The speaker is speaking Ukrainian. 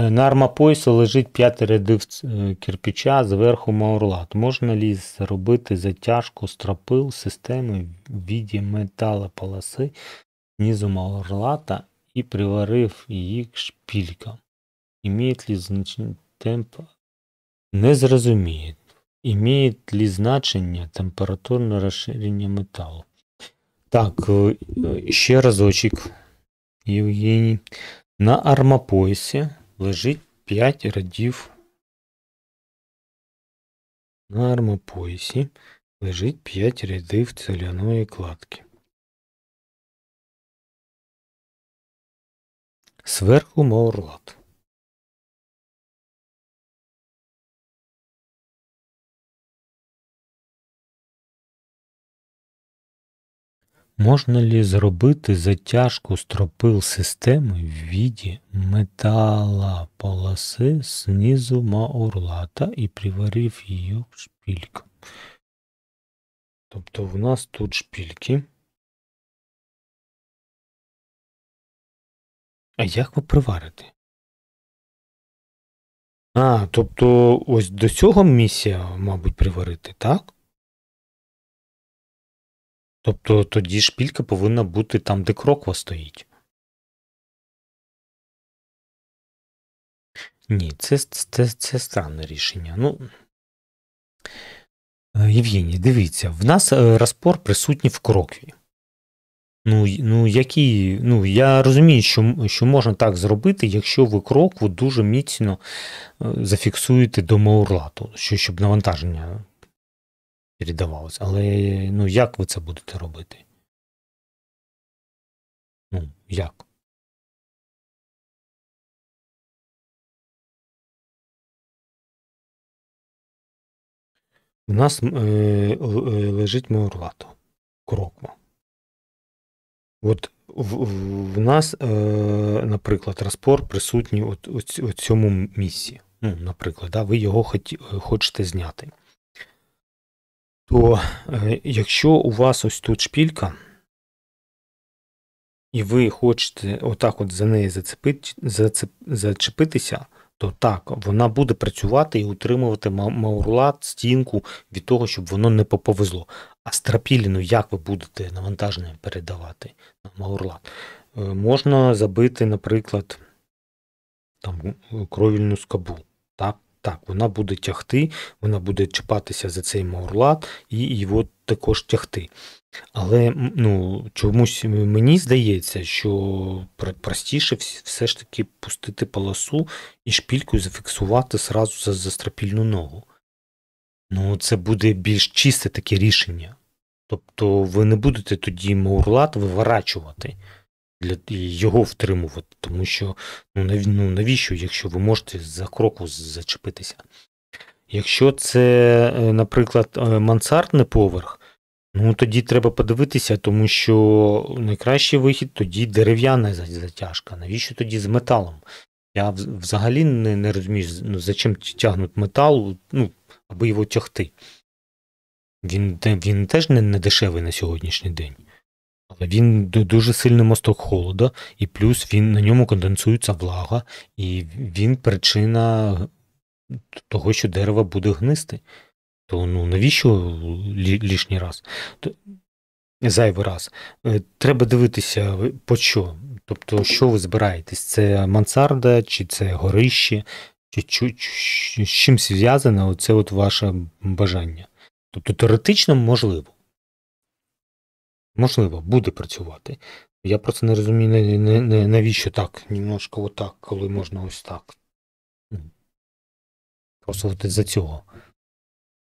На армапоясі лежить п'ятий рядив е, кирпича зверху маурлат. Можна ли зробити затяжку стропил системи в віді металополоси низу маурлата і приварив її шпількам? Імеє ли значення темп? Не зрозуміє. Імеє ли значення температурне розширення металу? Так, е, ще разочек, Євгеній. На армапоясі лежить 5 рядів. На армопоясі лежить 5 рядів целяної кладки. Сверху маурлат. Можна лі зробити затяжку стропил системи в віді металополоси знизу маурлата і приварив її шпільком. Тобто в нас тут шпільки. А як ви приварите? А, тобто ось до цього місія, мабуть, приварити, так? Тобто тоді шпілька повинна бути там, де кроква стоїть. Ні, це це, це странне рішення. Ну. Е, Євгеній, дивіться, в нас е, розпор присутній в крокві. Ну, ну, які, ну, Я розумію, що що можна так зробити, якщо ви крокву дуже міцно е, зафіксуєте до маурлату, що, щоб навантаження передавалось. Але ну як ви це будете робити? Ну, як? У нас е, е, лежить меорлато, кроква. От в, в, в нас, е, наприклад, распор присутній у цьому місці. Ну, Наприклад, да, ви його хоч, е, хочете зняти то е, якщо у вас ось тут шпілька, і ви хочете отак от за неї зацепити, зацеп, зачепитися, то так, вона буде працювати і утримувати маурлат, стінку від того, щоб воно не поповезло. А страпіліну, як ви будете навантаження передавати на маурлат? Е, можна забити, наприклад, там е, кровільну скабу, так так, вона буде тягти, вона буде чіпатися за цей маурлат і його також тягти. Але ну, чомусь мені здається, що простіше все ж таки пустити полосу і шпільку зафіксувати зразу за застрапільну ногу. Ну, це буде більш чисте таке рішення. Тобто ви не будете тоді маурлат виворачувати для його втримувати, тому що ну, ну навіщо, якщо ви можете за кроку зачепитися? Якщо це, е, наприклад, е, мансардний поверх, ну тоді треба подивитися, тому що найкращий вихід тоді дерев'яна затяжка. Навіщо тоді з металом? Я взагалі не не розумію, ну, зачем тягнути метал, ну аби його тягти. Він він теж не, не дешевий на сьогоднішній день. Але він дуже сильний мосток холода, і плюс він на ньому конденсується влага, і він причина того, що дерево буде гнисти. То ну навіщо лі, лишній раз? зайвий раз. Е, треба дивитися, по що. Тобто, що ви збираєтесь? Це мансарда, чи це горище, чи, з чим зв'язане оце от ваше бажання? Тобто теоретично можливо можливо, буде працювати. Я просто не розумію, не навіщо так, немножко отак, коли можна ось так. Просто от за цього.